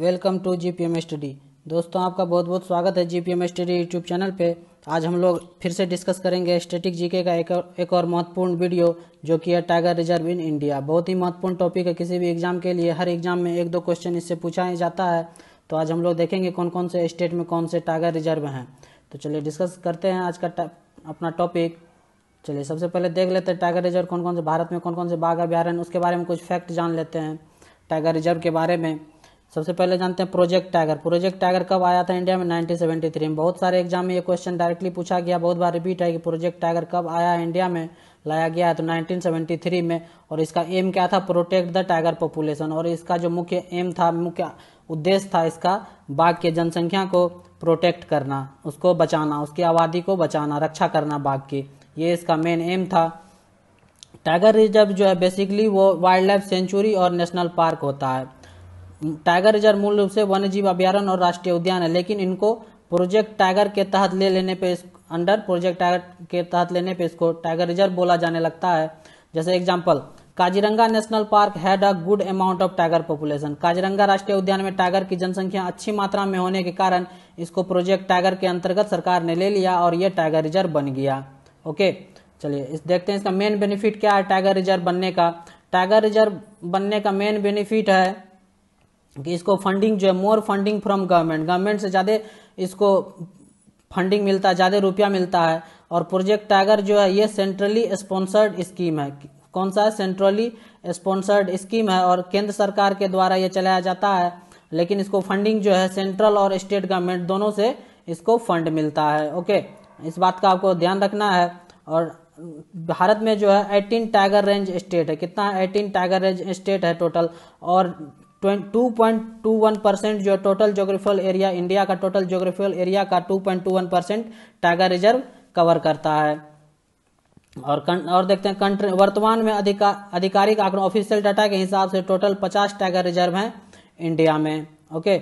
welcome to G P M study दोस्तों आपका बहुत बहुत स्वागत है G P M study YouTube channel पे आज हम लोग फिर से डिस्कस करेंगे स्टेटिक जीके का एक और, एक और महत्वपूर्ण वीडियो जो कि है टाइगर रिजर्व इन इंडिया बहुत ही महत्वपूर्ण टॉपिक है किसी भी एग्जाम के लिए हर एग्जाम में एक दो क्वेश्चन इससे पूछा ही जाता है तो आज हम लोग देखेंगे कौन कौन से स्टेट में कौन से टाइगर रिजर्व हैं तो चलिए डिस्कस करते हैं आज का अपना टॉपिक चलिए सबसे पहले देख लेते हैं टाइगर रिजर्व कौन कौन से भारत में कौन कौन से बाघ अभ्यारण्य उसके बारे में कुछ फैक्ट जान लेते हैं टाइगर रिजर्व के बारे में सबसे पहले जानते हैं प्रोजेक्ट टाइगर प्रोजेक्ट टाइगर कब आया था इंडिया में 1973 में बहुत सारे एग्जाम में ये क्वेश्चन डायरेक्टली पूछा गया बहुत बार रिपीट है कि प्रोजेक्ट टाइगर कब आया इंडिया में लाया गया है तो 1973 में और इसका एम क्या था प्रोटेक्ट द टाइगर पॉपुलेशन और इसका जो मुख्य एम था मुख्य उद्देश्य था इसका बाघ की जनसंख्या को प्रोटेक्ट करना उसको बचाना उसकी आबादी को बचाना रक्षा करना बाघ की ये इसका मेन एम था टाइगर रिजर्व जो है बेसिकली वो वाइल्ड लाइफ सेंचुरी और नेशनल पार्क होता है टाइगर रिजर्व मूल रूप से वन्य जीव अभ्यारण और राष्ट्रीय उद्यान है लेकिन इनको प्रोजेक्ट टाइगर के तहत ले लेने पे इस अंडर प्रोजेक्ट टाइगर के तहत लेने पे इसको टाइगर रिजर्व बोला जाने लगता है जैसे example Kaziranga national park had a good amount of tiger population Kaziranga राष्ट्रीय उद्यान में टाइगर की जनसंख्या अच्छी मात्रा में होने के कारण इसको प्रोजेक्ट टाइगर के अंतर्गत सरकार ने ले लिया और ये टाइगर रिजर्व बन गया ओके चलिए इस देखते हैं इसका मेन बेनिफिट क्या है टाइगर रिजर्व बनने का टाइगर रिजर्व बनने का मेन बेनिफिट है कि इसको फंडिंग जो है more funding from government government से ज़्यादा इसको फंडिंग मिलता है ज़्यादा रुपया मिलता है और प्रोजेक्ट टाइगर जो है ये सेंट्रली स्पॉन्सर्ड स्कीम है कौन सा सेंट्रली स्पॉन्सर्ड स्कीम है और केंद्र सरकार के द्वारा ये चलाया जाता है लेकिन इसको फंडिंग जो है सेंट्रल और स्टेट गवर्नमेंट दोनों से इसको फंड मिलता है ओके इस बात का आपको ध्यान रखना है और भारत में जो है 18 टाइगर रेंज स्टेट है कितना 18 टाइगर रेंज स्टेट है टोटल और 2.21 परसेंट जो टोटल जोग्राफिकल एरिया इंडिया का टोटल जोग्राफिकल एरिया का 2.21 परसेंट टाइगर रिजर्व कवर करता है और कं, और देखते हैं कंट्री वर्तमान में अधिका अधिकारिक आंकड़ों ऑफिशियल डाटा के हिसाब से टोटल 50 टाइगर रिजर्व हैं इंडिया में ओके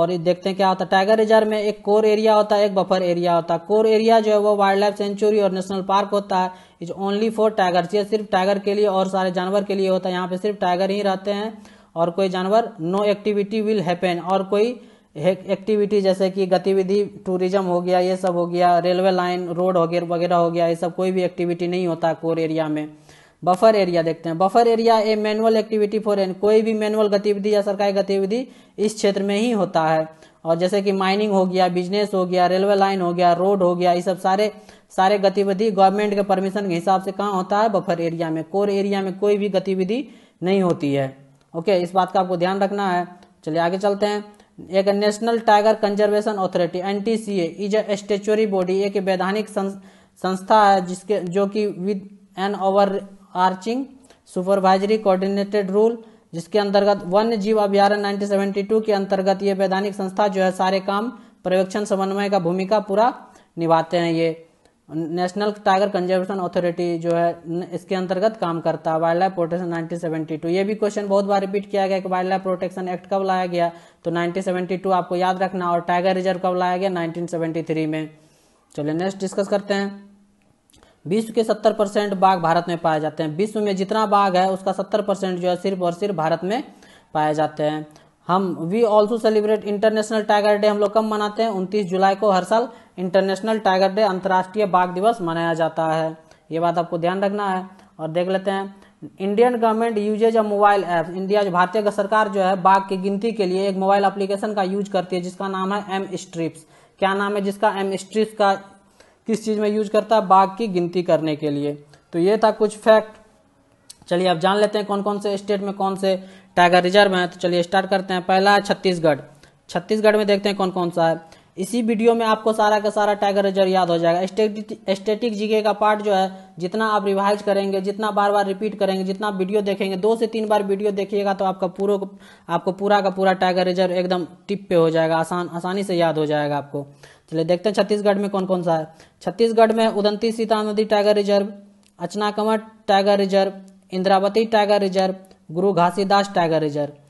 और देखते हैं क्या होता है टाइगर रिजर्व में एक कोर एरिया होता है एक बफर एरिया होता है कोर एरिया जो है वो वाइल्ड लाइफ सेंचुरी और नेशनल पार्क होता है इज ओनली फॉर टाइगर ये सिर्फ टाइगर के लिए और सारे जानवर के लिए होता है यहाँ पे सिर्फ टाइगर ही रहते हैं और कोई जानवर नो एक्टिविटी विल हैपन और कोई एक्टिविटी जैसे कि गतिविधि टूरिज्म हो गया ये सब हो गया रेलवे लाइन रोड हो गया वगैरह हो गया ये सब कोई भी एक्टिविटी नहीं होता कोर एरिया में बफर एरिया देखते हैं buffer area a manual activity for an कोई भी मैनुअल गतिविधि या सरकारी गतिविधि इस क्षेत्र में ही होता है और जैसे कि माइनिंग हो गया बिजनेस हो गया रेलवे लाइन हो गया रोड हो गया ये सब सारे सारे गतिविधि गवर्नमेंट के परमिशन के हिसाब से कहाँ होता है बफर एरिया में कोर एरिया में कोई भी गतिविधि नहीं होती है ओके इस बात का आपको ध्यान रखना है चलिए आगे चलते हैं एक national tiger conservation authority N T C is a statutory body एक वैधानिक संस्था है जिसके जो कि with an overarching supervisory coordinated rule जिसके अंतर्गत वन्य जीव सेवेंटी 1972 के अंतर्गत ये वैधानिक संस्था जो है सारे काम पर्यवेक्षण समन्वय का भूमिका पूरा निभाते हैं ये नेशनल टाइगर कंजर्वेशन अथॉरिटी जो है इसके अंतर्गत काम करता है वाइल्ड लाइफ प्रोटेक्शन 1972 ये भी क्वेश्चन बहुत बार रिपीट किया गया कि वाइल्ड लाइफ प्रोटेक्शन एक्ट कब लाया गया तो 1972 आपको याद रखना और टाइगर रिजर्व कब लाया गया 1973 में चलिए नेक्स्ट डिस्कस करते हैं विश्व के 70 परसेंट बाघ भारत में पाए जाते हैं विश्व में जितना बाघ है उसका सत्तर जो है सिर्फ और सिर्फ भारत में पाए जाते हैं हम we also celebrate international tiger day हम लोग कब मनाते हैं उनतीस जुलाई को हर साल इंटरनेशनल टाइगर डे अंतर्राष्ट्रीय बाघ दिवस मनाया जाता है ये बात आपको ध्यान रखना है और देख लेते हैं Indian government uses a mobile app India भारतीय सरकार जो है बाघ की गिनती के लिए एक मोबाइल एप्लीकेशन का यूज करती है जिसका नाम है एम स्ट्रिप्स क्या नाम है जिसका एम स्ट्रिप्स का किस चीज़ में यूज करता है बाघ की गिनती करने के लिए तो ये था कुछ फैक्ट चलिए अब जान लेते हैं कौन कौन से स्टेट में कौन से टाइगर रिजर्व हैं तो चलिए स्टार्ट करते हैं पहला है छत्तीसगढ़ छत्तीसगढ़ में देखते हैं कौन कौन सा है इसी वीडियो में आपको सारा का सारा टाइगर रिजर्व याद हो जाएगा स्टेटिक जीके का पार्ट जो है जितना आप रिवाइज करेंगे जितना बार बार रिपीट करेंगे जितना वीडियो देखेंगे दो से तीन बार वीडियो देखिएगा तो आपका पूरा आपको पूरा का पूरा टाइगर रिजर्व एकदम टिप पे हो जाएगा आसान आसानी से याद हो जाएगा आपको चलिए देखते हैं छत्तीसगढ़ में कौन कौन सा है छत्तीसगढ़ में Udanti Sitanadi tiger reserve Achana tiger reserve Indravati tiger reserve Guru Ghasidas tiger reserve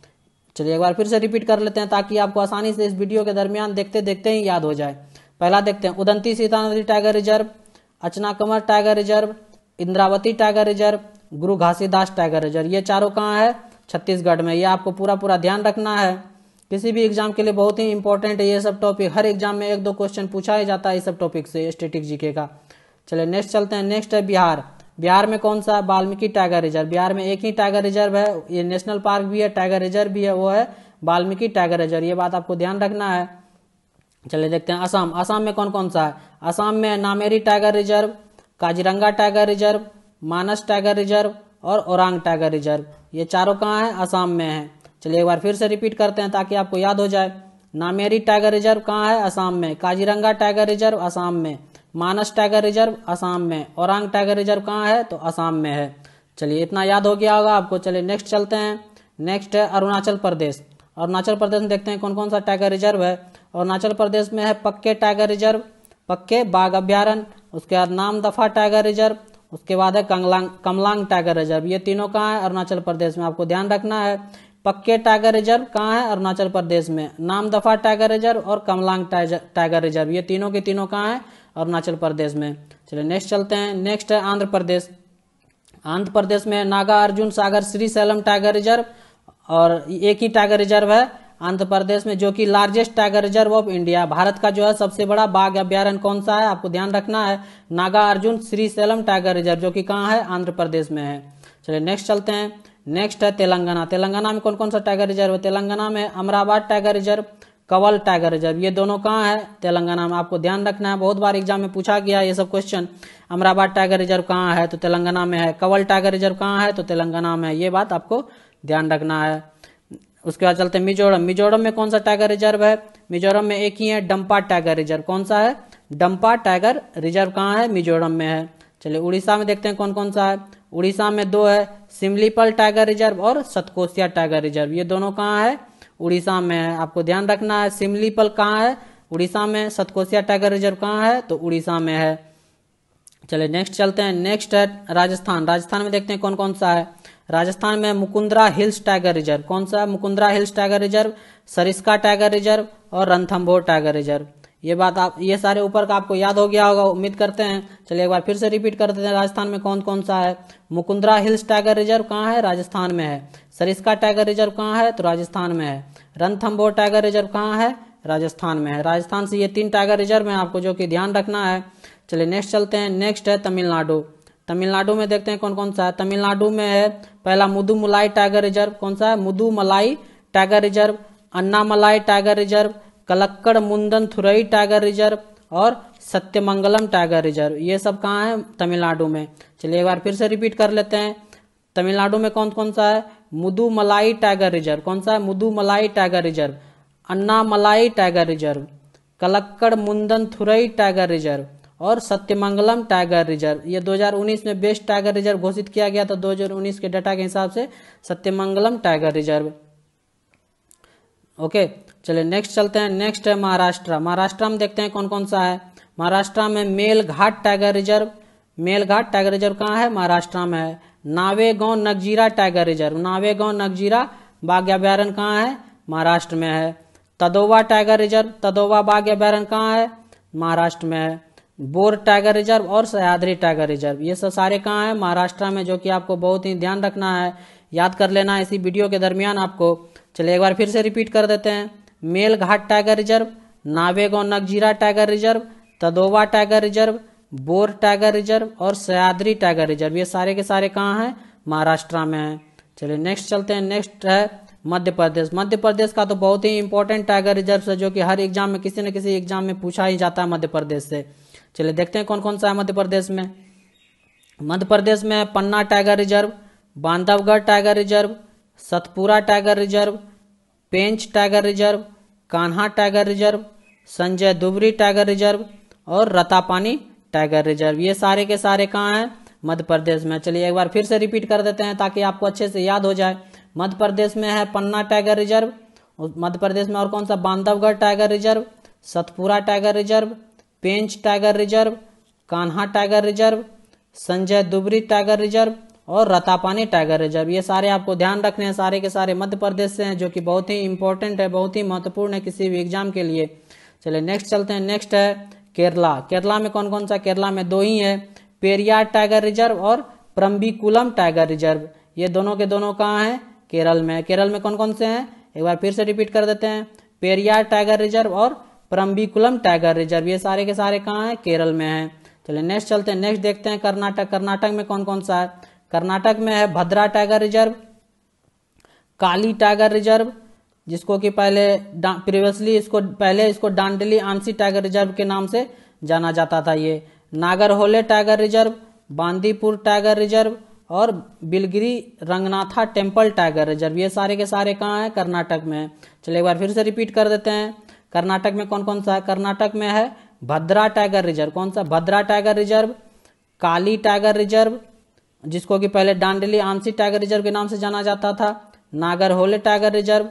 चलिए एक बार फिर से रिपीट कर लेते हैं ताकि आपको आसानी से इस वीडियो के दरमियान देखते देखते ही याद हो जाए पहला देखते हैं Udanti Sitanadi tiger reserve Achanakmar tiger reserve Indravati tiger reserve Guru Ghasidas tiger reserve ये चारों कहाँ है छत्तीसगढ़ में ये आपको पूरा पूरा ध्यान रखना है किसी भी एग्जाम के लिए बहुत ही इंपॉर्टेंट है ये सब टॉपिक हर एग्जाम में एक दो क्वेश्चन पूछा ही जाता है इस सब टॉपिक से स्टेटिक जीके का चलिए नेक्स्ट चलते हैं नेक्स्ट है बिहार बिहार में कौन सा वाल्मीकि टाइगर रिजर्व बिहार में एक ही टाइगर रिजर्व है ये नेशनल पार्क भी है टाइगर रिजर्व भी है वो है वाल्मीकि टाइगर रिजर्व ये बात आपको ध्यान रखना है चलिए देखते हैं असम असम में कौन कौन सा है असम में Nameri tiger reserve Kaziranga tiger reserve Manas tiger reserve और ओरांग टाइगर रिजर्व ये चारों कहाँ हैं असम में है चलिए एक बार फिर से रिपीट करते हैं ताकि आपको याद हो जाए नामेरी टाइगर रिजर्व कहाँ है असम में काजीरंगा टाइगर रिजर्व असम में मानस टाइगर रिजर्व असम में औरंग टाइगर रिजर्व कहाँ है तो असम में है चलिए इतना याद हो गया होगा आपको चलिए नेक्स्ट चलते हैं नेक्स्ट है अरुणाचल प्रदेश अरुणाचल प्रदेश में देखते हैं कौन कौन सा टाइगर रिजर्व है अरुणाचल प्रदेश में है पक्के टाइगर रिजर्व पक्के बाघ अभ्यारण उसके बाद नाम दफा टाइगर रिजर्व उसके बाद है कंगलांग कमलांग टाइगर रिजर्व ये तीनों कहाँ है अरुणाचल प्रदेश में आपको ध्यान रखना है पक्के टाइगर रिजर्व कहाँ है अरुणाचल प्रदेश में नाम दफा टाइगर रिजर्व और कमलांग टाइगर रिजर्व ये तीनों के तीनों कहाँ है अरुणाचल प्रदेश में चलिए नेक्स्ट चलते हैं नेक्स्ट है आंध्र प्रदेश आंध्र प्रदेश में Nagarjuna Sagar Srisailam tiger reserve और एक ही टाइगर रिजर्व है आंध्र प्रदेश में जो कि largest tiger reserve of India Bharat का जो है सबसे बड़ा बाघ अभ्यारण्य कौन सा है आपको ध्यान रखना है Nagarjuna Srisailam tiger reserve जो कि कहाँ है आंध्र प्रदेश में है चलिए नेक्स्ट चलते हैं नेक्स्ट है तेलंगाना तेलंगाना में कौन कौन सा टाइगर रिजर्व है तेलंगाना में Amrabad tiger reserve Kawal tiger reserve ये दोनों कहाँ है तेलंगाना में आपको ध्यान रखना है बहुत बार एग्जाम में पूछा गया ये सब क्वेश्चन अमराबाद टाइगर रिजर्व कहाँ है तो तेलंगाना में है कवल टाइगर रिजर्व कहाँ है तो तेलंगाना में है ये बात आपको ध्यान रखना है उसके बाद चलते हैं मिजोरम मिजोरम में कौन सा टाइगर रिजर्व है मिजोरम में एक ही है डम्पा टाइगर रिजर्व कौन सा है डम्पा टाइगर रिजर्व कहाँ है मिजोरम में है चलिए उड़ीसा में देखते हैं कौन कौन सा है उड़ीसा में दो है सिमलीपल टाइगर रिजर्व और सतकोसिया टाइगर रिजर्व ये दोनों कहाँ है उड़ीसा में है आपको ध्यान रखना है सिमलीपल कहाँ है उड़ीसा में सतकोसिया टाइगर रिजर्व कहाँ है तो उड़ीसा में है चलिए नेक्स्ट चलते हैं नेक्स्ट है राजस्थान राजस्थान में देखते हैं कौन कौन सा है राजस्थान में मुकुंद्रा हिल्स टाइगर रिजर्व कौन सा है Mukundra hills tiger reserve Sariska tiger reserve और रणथम्भोर टाइगर रिजर्व ये बात आप ये सारे ऊपर का आपको याद हो गया होगा उम्मीद करते हैं चलिए एक बार फिर से रिपीट कर देते हैं राजस्थान में कौन कौन सा है मुकुंदरा हिल्स टाइगर रिजर्व कहाँ है राजस्थान में है सरिस्का टाइगर रिजर्व कहाँ है तो राजस्थान में है रणथम्बोर टाइगर रिजर्व कहाँ है राजस्थान में है राजस्थान से ये तीन टाइगर रिजर्व है आपको जो कि ध्यान रखना है चलिए नेक्स्ट चलते हैं नेक्स्ट है तमिलनाडु तमिलनाडु में देखते हैं कौन कौन सा है तमिलनाडु में है पहला मुदुमलाई टाइगर रिजर्व कौन सा है Mudumalai tiger reserve Anamalai tiger reserve Kalakkad Mundanthurai tiger reserve और सत्यमंगलम टाइगर रिजर्व ये सब कहाँ है तमिलनाडु में चलिए एक बार फिर से रिपीट कर लेते हैं तमिलनाडु में कौन कौन सा है मुदुमलाई टाइगर रिजर्व कौन सा है Mudumalai tiger reserve Anamalai tiger reserve Kalakkad Mundanthurai tiger reserve और सत्यमंगलम टाइगर रिजर्व ये 2019 में बेस्ट टाइगर रिजर्व घोषित किया गया था 2019 के डाटा के हिसाब से सत्यमंगलम टाइगर रिजर्व ओके चलिए नेक्स्ट चलते हैं नेक्स्ट है महाराष्ट्र महाराष्ट्र में देखते हैं कौन कौन सा है महाराष्ट्र में Melghat tiger reserve Melghat tiger reserve कहाँ है महाराष्ट्र में है नावेगांव नगजीरा टाइगर रिजर्व नावेगांव नगजीरा बाघ अभ्यारण कहाँ है महाराष्ट्र में है तदोवा टाइगर रिजर्व तदोवा बाघ अभ्यारण कहाँ है महाराष्ट्र में है बोर टाइगर रिजर्व और सह्याद्री टाइगर रिजर्व ये सब सारे कहाँ हैं महाराष्ट्र में जो कि आपको बहुत ही ध्यान रखना है याद कर लेना है इसी वीडियो के दरमियान आपको चलिए एक बार फिर से रिपीट कर देते हैं Melghat tiger reserve Navegaon Nagzira tiger reserve Tadoba tiger reserve Bor tiger reserve और सयाद्री टाइगर रिजर्व ये सारे के सारे कहाँ हैं महाराष्ट्र में है चलिए नेक्स्ट चलते हैं नेक्स्ट है मध्य प्रदेश मध्य प्रदेश का तो बहुत ही इंपॉर्टेंट टाइगर रिजर्व है जो कि हर एग्जाम में किसी न किसी एग्जाम में पूछा ही जाता है मध्य प्रदेश से चलिए देखते हैं कौन कौन सा है मध्य प्रदेश में मध्य प्रदेश में Panna tiger reserve Bandhavgarh tiger reserve Satpura tiger reserve Pench tiger reserve Kanha tiger reserve Sanjay Dubri tiger reserve और रतापानी टाइगर रिजर्व ये सारे के सारे कहाँ हैं मध्य प्रदेश में चलिए एक बार फिर से रिपीट कर देते हैं ताकि आपको अच्छे से याद हो जाए मध्य प्रदेश में है पन्ना टाइगर रिजर्व मध्य प्रदेश में और कौन सा Bandhavgarh tiger reserve Satpura tiger reserve Pench tiger reserve Kanha tiger reserve Sanjay Dubri tiger reserve और रतापानी टाइगर रिजर्व ये सारे आपको ध्यान रखने हैं सारे के सारे मध्य प्रदेश से हैं जो कि बहुत ही इंपॉर्टेंट है बहुत ही महत्वपूर्ण है किसी भी एग्जाम के लिए चलिए नेक्स्ट चलते हैं नेक्स्ट है केरला केरला में कौन कौन सा केरला में दो ही है पेरियार टाइगर रिजर्व और प्रम्बिकुलम टाइगर रिजर्व ये दोनों के दोनों कहाँ हैं केरल में केरल में कौन कौन से हैं एक बार फिर से रिपीट कर देते हैं पेरियार टाइगर रिजर्व और प्रम्बिकुलम टाइगर रिजर्व ये सारे के सारे कहाँ हैं केरल में है चलिए नेक्स्ट चलते हैं नेक्स्ट देखते हैं कर्नाटक कर्नाटक में कौन कौन सा है कर्नाटक में है Bhadra tiger reserve Kali tiger reserve जिसको कि पहले प्रीवियसली इसको पहले इसको डांडली आंसी टाइगर रिजर्व के नाम से जाना जाता था ये Nagarhole tiger reserve Bandipur tiger reserve और Biligiri Ranganatha temple tiger reserve ये सारे के सारे कहाँ हैं कर्नाटक में चलिए एक बार फिर से रिपीट कर देते हैं कर्नाटक में कौन कौन सा है कर्नाटक में है भद्रा टाइगर रिजर्व कौन सा Bhadra tiger reserve Kali tiger reserve जिसको कि पहले डांडली आंसी टाइगर रिजर्व के नाम से जाना जाता था Nagarhole tiger reserve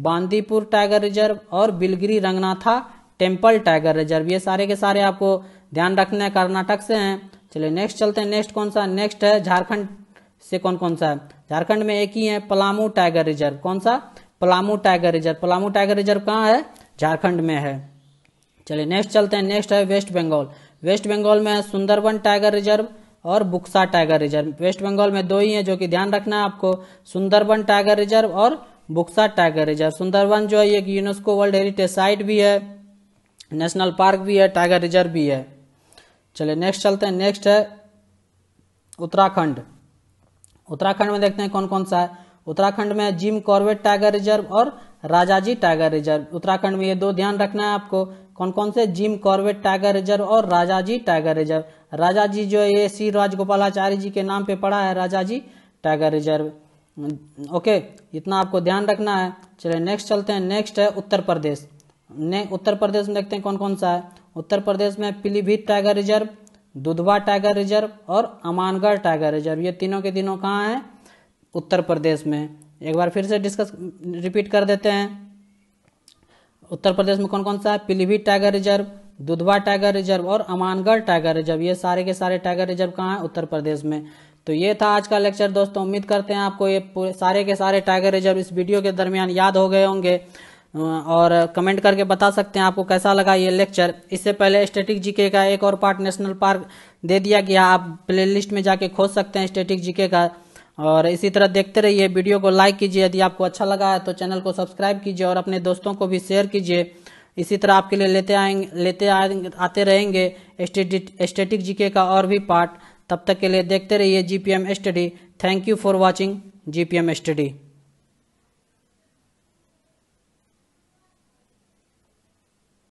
Bandipur tiger reserve और Biligiri Ranganatha temple tiger reserve ये सारे के सारे आपको ध्यान रखना है कर्नाटक से हैं चलिए नेक्स्ट चलते हैं नेक्स्ट कौन सा नेक्स्ट है झारखंड से कौन कौन सा है झारखंड में एक ही है पलामू टाइगर रिजर्व कौन सा Palamau tiger reserve Palamau tiger reserve कहाँ है झारखंड में है चलिए नेक्स्ट चलते हैं नेक्स्ट है वेस्ट बंगाल वेस्ट बंगाल में है सुंदरबन टाइगर रिजर्व और Buxa tiger reserve West Bengal में दो ही है जो कि ध्यान रखना है आपको सुंदरबन टाइगर रिजर्व और बुक्सा टाइगर रिजर्व सुंदरवन जो है एक यूनेस्को वर्ल्ड हेरिटेज साइट भी है नेशनल पार्क भी है टाइगर रिजर्व भी है चलिए नेक्स्ट चलते हैं नेक्स्ट है उत्तराखंड उत्तराखंड में देखते हैं कौन कौन सा है उत्तराखंड में जिम कॉर्बेट टाइगर रिजर्व और राजाजी टाइगर रिजर्व उत्तराखंड में ये दो ध्यान रखना है आपको कौन कौन से जिम कॉर्बेट टाइगर रिजर्व और राजाजी टाइगर रिजर्व राजाजी जो है ये सी राजगोपालाचार्य जी के नाम पे पड़ा है राजाजी टाइगर रिजर्व ओके इतना आपको ध्यान रखना है चलिए नेक्स्ट चलते हैं नेक्स्ट है उत्तर प्रदेश ने उत्तर प्रदेश में देखते हैं कौन कौन सा है उत्तर प्रदेश में Pilibhit tiger reserve Dudhwa tiger reserve और अमानगढ़ टाइगर रिजर्व ये तीनों के तीनों कहाँ हैं उत्तर प्रदेश में एक बार फिर से डिस्कस रिपीट कर देते हैं उत्तर प्रदेश में कौन कौन सा है Pilibhit tiger reserve Dudhwa tiger reserve और अमानगढ़ टाइगर रिजर्व ये सारे के सारे टाइगर रिजर्व कहाँ है उत्तर प्रदेश में तो ये था आज का लेक्चर दोस्तों उम्मीद करते हैं आपको ये पूरे सारे के सारे टाइगर रिजर्व इस वीडियो के दरमियान याद हो गए होंगे और कमेंट करके बता सकते हैं आपको कैसा लगा ये लेक्चर इससे पहले स्टेटिक जीके का एक और पार्ट नेशनल पार्क दे दिया गया आप प्लेलिस्ट में जाके खोज सकते हैं स्टेटिक जीके का और इसी तरह देखते रहिए वीडियो को लाइक कीजिए यदि आपको अच्छा लगा है तो चैनल को सब्सक्राइब कीजिए और अपने दोस्तों को भी शेयर कीजिए इसी तरह आपके लिए लेते आएंगे लेते आएंगे आते रहेंगे स्टेटिक जीके का और भी पार्ट तब तक के लिए देखते रहिए G P M study thank you for watching G P M study